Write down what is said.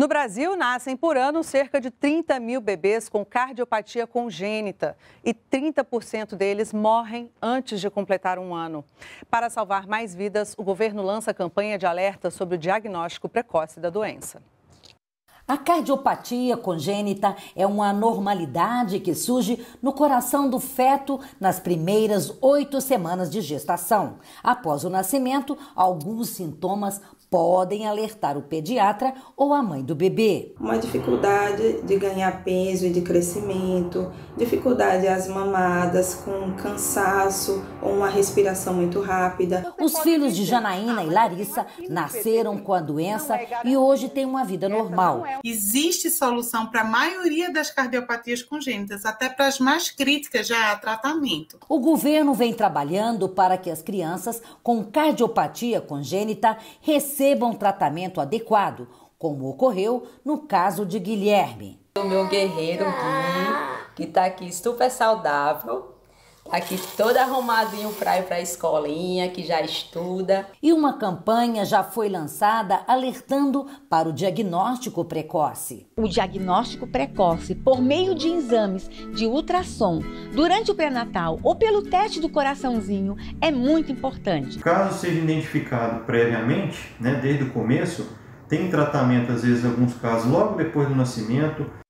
No Brasil, nascem por ano cerca de 30 mil bebês com cardiopatia congênita e 30% deles morrem antes de completar um ano. Para salvar mais vidas, o governo lança campanha de alerta sobre o diagnóstico precoce da doença. A cardiopatia congênita é uma anormalidade que surge no coração do feto nas primeiras oito semanas de gestação. Após o nascimento, alguns sintomas podem alertar o pediatra ou a mãe do bebê. Uma dificuldade de ganhar peso e de crescimento, dificuldade às mamadas com cansaço ou uma respiração muito rápida. Os filhos de Janaína e Larissa nasceram com a doença e hoje têm uma vida normal existe solução para a maioria das cardiopatias congênitas, até para as mais críticas já há tratamento. O governo vem trabalhando para que as crianças com cardiopatia congênita recebam tratamento adequado, como ocorreu no caso de Guilherme. O meu guerreiro Gui, que está aqui super saudável, aqui todo arrumadinho para ir para a escolinha, que já estuda. E uma campanha já foi lançada alertando para o diagnóstico precoce. O diagnóstico precoce, por meio de exames de ultrassom, durante o pré-natal ou pelo teste do coraçãozinho, é muito importante. Caso seja identificado previamente, né, desde o começo, tem tratamento, às vezes, em alguns casos, logo depois do nascimento.